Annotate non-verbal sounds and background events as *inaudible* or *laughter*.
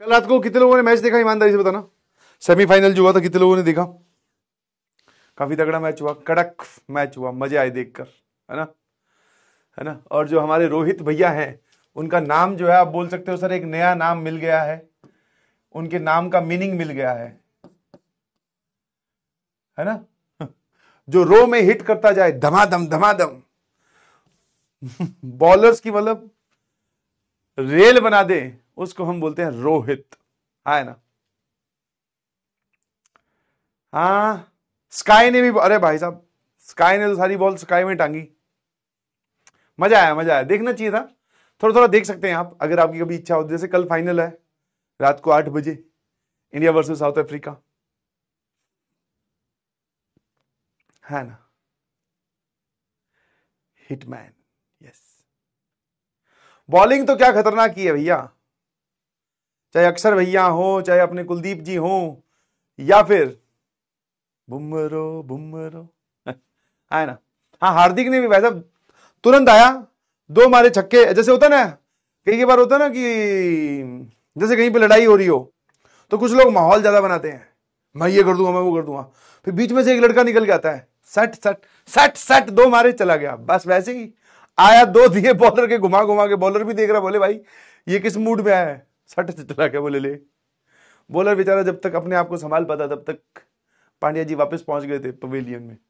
कल रात को कितने लोगों ने मैच देखा ईमानदारी से बताना सेमीफाइनल जो हुआ था कितने लोगों ने देखा काफी तगड़ा मैच हुआ कड़क मैच हुआ मजे आए देखकर है ना है ना और जो हमारे रोहित भैया हैं उनका नाम जो है आप बोल सकते हो सर एक नया नाम मिल गया है उनके नाम का मीनिंग मिल गया है है ना *laughs* जो रो में हिट करता जाए धमाधम धमाधम *laughs* बॉलर्स की मतलब रेल बना दे उसको हम बोलते हैं रोहित हाँ, है ना हाँ स्काई ने भी अरे भाई साहब स्काई ने तो सारी बॉल स्काई में टांगी मजा आया मजा आया देखना चाहिए था थोड़ा थोड़ा देख सकते हैं आप अगर आपकी कभी इच्छा हो जैसे कल फाइनल है रात को आठ बजे इंडिया वर्सेस साउथ अफ्रीका है हाँ ना हिटमैन यस बॉलिंग तो क्या खतरनाक ही है भैया चाहे अक्षर भैया हो चाहे अपने कुलदीप जी हो या फिर बुमरो बुमरो *laughs* हाँ, है ना हाँ हार्दिक ने भी भाई साहब तुरंत आया दो मारे छक्के जैसे होता ना कई कई बार होता ना कि जैसे कहीं पे लड़ाई हो रही हो तो कुछ लोग माहौल ज्यादा बनाते हैं मैं ये कर दूंगा मैं वो कर दूंगा फिर बीच में से एक लड़का निकल के आता है सट सट सट सट दो मारे चला गया बस वैसे ही आया दो दिए बॉलर के घुमा घुमा के बॉलर भी देख रहा बोले भाई ये किस मूड में आया है सट से चला के बोले ले बॉलर बेचारा जब तक अपने आप को संभाल पाता तब तक पांड्या जी वापस पहुंच गए थे पवेलियन में